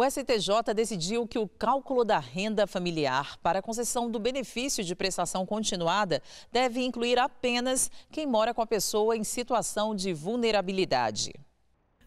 O STJ decidiu que o cálculo da renda familiar para a concessão do benefício de prestação continuada deve incluir apenas quem mora com a pessoa em situação de vulnerabilidade.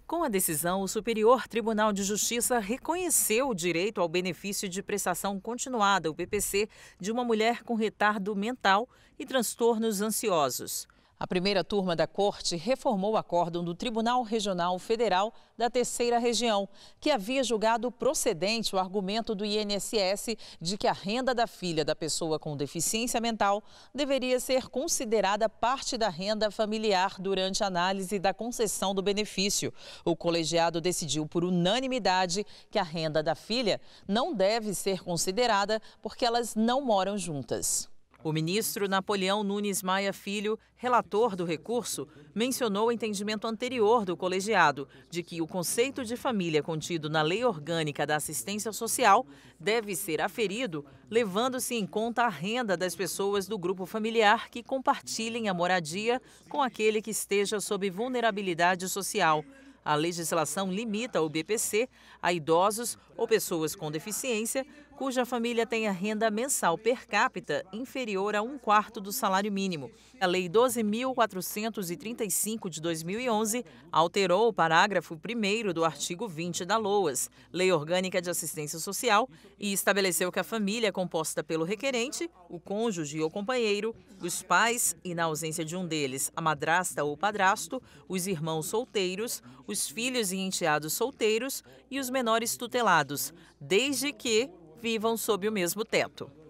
Com a decisão, o Superior Tribunal de Justiça reconheceu o direito ao benefício de prestação continuada, o PPC, de uma mulher com retardo mental e transtornos ansiosos. A primeira turma da corte reformou o acórdão do Tribunal Regional Federal da Terceira Região, que havia julgado procedente o argumento do INSS de que a renda da filha da pessoa com deficiência mental deveria ser considerada parte da renda familiar durante a análise da concessão do benefício. O colegiado decidiu por unanimidade que a renda da filha não deve ser considerada porque elas não moram juntas. O ministro Napoleão Nunes Maia Filho, relator do recurso, mencionou o entendimento anterior do colegiado de que o conceito de família contido na Lei Orgânica da Assistência Social deve ser aferido, levando-se em conta a renda das pessoas do grupo familiar que compartilhem a moradia com aquele que esteja sob vulnerabilidade social. A legislação limita o BPC a idosos ou pessoas com deficiência cuja família tenha renda mensal per capita inferior a um quarto do salário mínimo. A Lei 12.435 de 2011 alterou o parágrafo 1 do artigo 20 da LOAS, Lei Orgânica de Assistência Social, e estabeleceu que a família é composta pelo requerente, o cônjuge ou companheiro, os pais e, na ausência de um deles, a madrasta ou padrasto, os irmãos solteiros, os filhos e enteados solteiros e os menores tutelados, desde que vivam sob o mesmo teto.